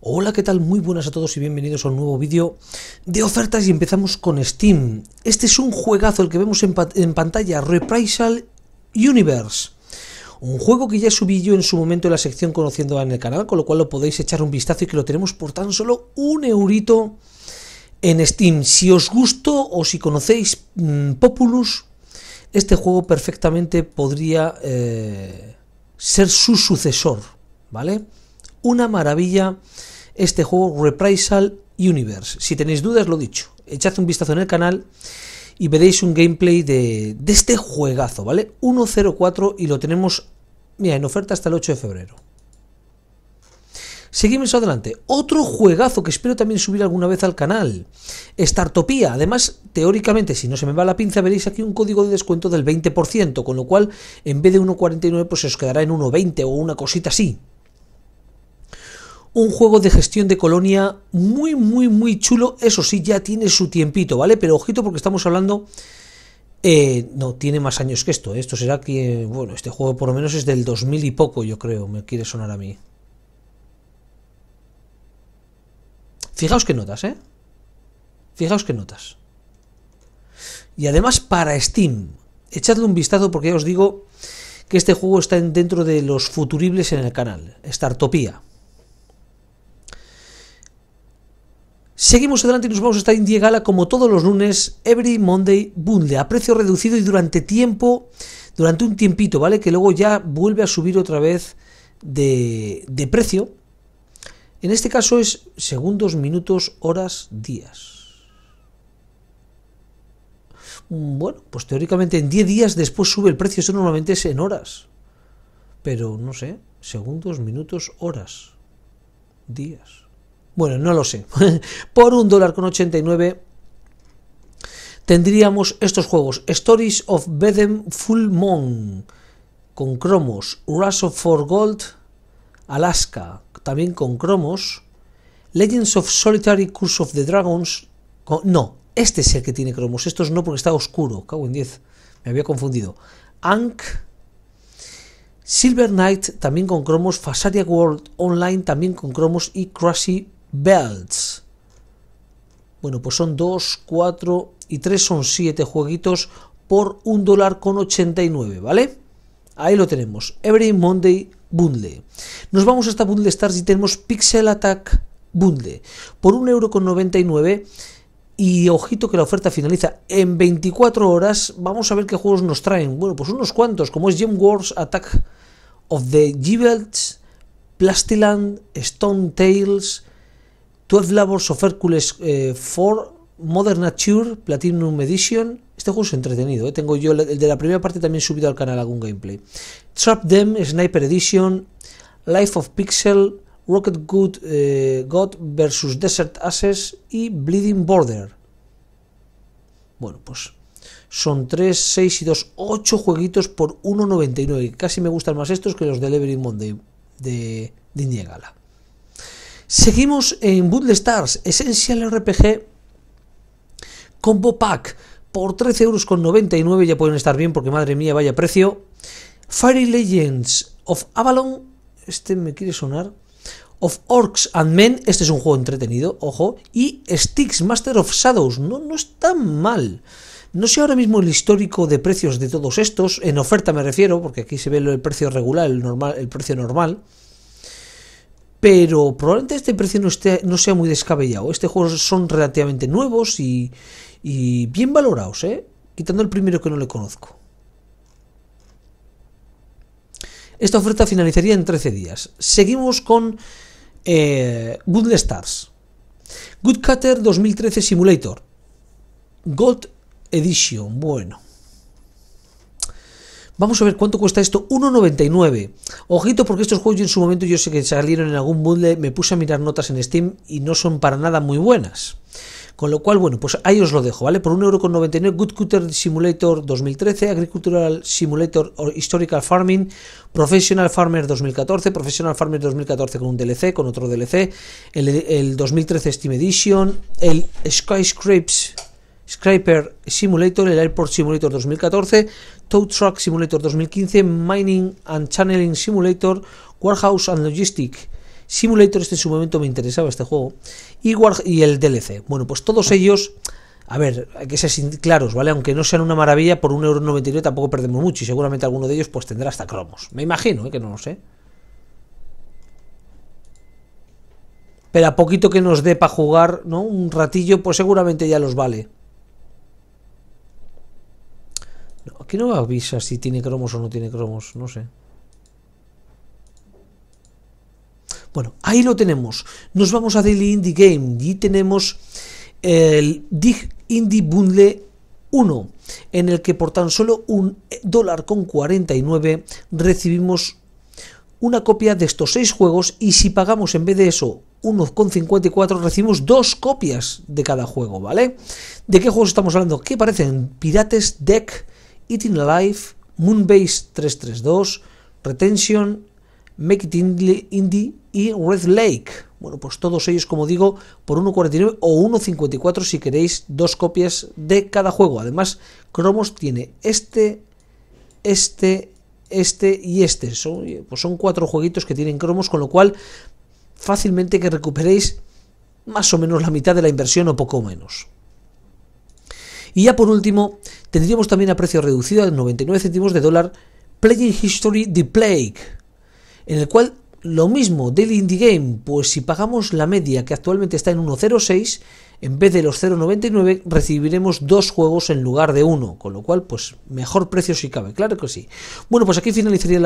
Hola, ¿qué tal? Muy buenas a todos y bienvenidos a un nuevo vídeo de ofertas y empezamos con Steam. Este es un juegazo, el que vemos en, pantalla, Reprisal Universe. Un juego que ya subí yo en su momento en la sección conociendo en el canal, con lo cual lo podéis echar un vistazo y que lo tenemos por tan solo un eurito en Steam. Si os gustó o si conocéis mm, Populus, este juego perfectamente podría eh, ser su sucesor, ¿vale? una maravilla este juego Reprisal Universe. Si tenéis dudas, lo dicho, echad un vistazo en el canal y veréis un gameplay de, este juegazo, ¿vale? 1.04 y lo tenemos, mira, en oferta hasta el 8 de febrero. Seguimos adelante. Otro juegazo que espero también subir alguna vez al canal. Startopia Además, teóricamente, si no se me va la pinza, veréis aquí un código de descuento del 20%, con lo cual, en vez de 1,49, pues os quedará en 1,20 o una cosita así un juego de gestión de colonia muy, muy, muy chulo. Eso sí, ya tiene su tiempito, ¿vale? Pero ojito porque estamos hablando... Eh, no, tiene más años que esto. Esto será que... Bueno, este juego por lo menos es del 2000 y poco, yo creo. Me quiere sonar a mí. Fijaos qué notas, ¿eh? Fijaos qué notas. Y además para Steam. Echadle un vistazo porque ya os digo que este juego está dentro de los futuribles en el canal. Startopía. Seguimos adelante y nos vamos a estar en Gala como todos los lunes, Every Monday Bundle, a precio reducido y durante tiempo, durante un tiempito, ¿vale? Que luego ya vuelve a subir otra vez de, de precio. En este caso es segundos, minutos, horas, días. Mm, bueno, pues teóricamente en 10 días después sube el precio, eso normalmente es en horas. Pero no sé, segundos, minutos, horas, días. Bueno, no lo sé. Por un dólar con 89 tendríamos estos juegos. Stories of Bedem Full Moon con cromos. Rush of For Gold Alaska también con cromos. Legends of Solitary Curse of the Dragons. no, este es el que tiene cromos. Estos no porque está oscuro. Cago en 10. Me había confundido. Ankh. Silver Knight también con cromos, Fasaria World Online también con cromos y Crushy Belts. Bueno, pues son 2, 4 y 3 son 7 jueguitos por un dólar con 89, ¿vale? Ahí lo tenemos. Every Monday Bundle. Nos vamos a esta Bundle Stars y tenemos Pixel Attack Bundle. Por 99 y ojito que la oferta finaliza en 24 horas. Vamos a ver qué juegos nos traen. Bueno, pues unos cuantos, como es Gem Wars Attack of the G-Belts, Plastiland, Stone Tales, 12 Labors of Hercules 4 eh, Modern Nature Platinum Edition. Este juego es entretenido. Eh. Tengo yo el de la primera parte también subido al canal algún gameplay. Trap Them Sniper Edition. Life of Pixel. Rocket Good eh, God versus Desert Ashes y Bleeding Border. Bueno, pues son 3, 6 y 2, 8 jueguitos por 1,99. Casi me gustan más estos que los de Every Monday de, de Indiegala. Seguimos en Bundle Stars, Essential RPG Combo Pack. Por 13,99€ ya pueden estar bien porque madre mía, vaya precio. Fairy Legends of Avalon. Este me quiere sonar. Of Orcs and Men, este es un juego entretenido, ojo, y Sticks, Master of Shadows, no, no está mal. No sé ahora mismo el histórico de precios de todos estos, en oferta me refiero, porque aquí se ve el precio regular, normal, el precio normal pero probablemente este precio no, esté, no sea muy descabellado. Estos juegos son relativamente nuevos y, bien valorados, ¿eh? quitando el primero que no le conozco. Esta oferta finalizaría en 13 días. Seguimos con eh, Stars. Good Cutter 2013 Simulator. Gold Edition. Bueno. Vamos a ver cuánto cuesta esto. 1,99. Ojito porque estos juegos en su momento yo sé que salieron en algún bundle. Me puse a mirar notas en Steam y no son para nada muy buenas. Con lo cual, bueno, pues ahí os lo dejo, ¿vale? Por 1,99€ Good Simulator 2013, Agricultural Simulator Historical Farming, Professional Farmer 2014, Professional Farmer 2014 con un DLC, con otro DLC, el, el 2013 Steam Edition, el Skyscrapes Scraper Simulator, el Airport Simulator 2014, Tow Truck Simulator 2015, Mining and Channeling Simulator, Warehouse and Logistic Simulator, este en su momento me interesaba este juego, y, y el DLC. Bueno, pues todos ellos, a ver, hay que ser claros, ¿vale? Aunque no sean una maravilla, por 1,99€ tampoco perdemos mucho y seguramente alguno de ellos pues tendrá hasta cromos. Me imagino, ¿eh? que no lo sé. Pero a poquito que nos dé para jugar, ¿no? Un ratillo, pues seguramente ya los vale. No, aquí no avisa si tiene cromos o no tiene cromos, no sé. Bueno, ahí lo tenemos. Nos vamos a Daily Indie Game y tenemos el Dig Indie Bundle 1, en el que por tan solo un dólar con 49 recibimos una copia de estos 6 juegos y si pagamos en vez de eso 1,54 recibimos dos copias de cada juego, ¿vale? ¿De qué juegos estamos hablando? ¿Qué parecen Pirates Deck, Eating Alive, Moonbase 332, Retention, Make It Indie y Red Lake. Bueno, pues todos ellos, como digo, por 1.49 o 1.54 si queréis dos copias de cada juego. Además, Cromos tiene este, este, este y este. Son, pues son cuatro jueguitos que tienen Cromos, con lo cual fácilmente que recuperéis más o menos la mitad de la inversión o poco menos. Y ya por último, tendríamos también a precio reducido de 99 céntimos de dólar Playing History The Plague, en el cual lo mismo del Indie Game, pues si pagamos la media que actualmente está en 1.06, en vez de los 0.99 recibiremos dos juegos en lugar de uno, con lo cual pues mejor precio si cabe, claro que sí. Bueno, pues aquí finalizaría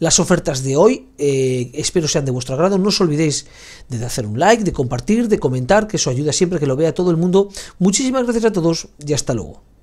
las ofertas de hoy, eh, espero sean de vuestro agrado, no os olvidéis de hacer un like, de compartir, de comentar, que eso ayuda siempre que lo vea todo el mundo. Muchísimas gracias a todos y hasta luego.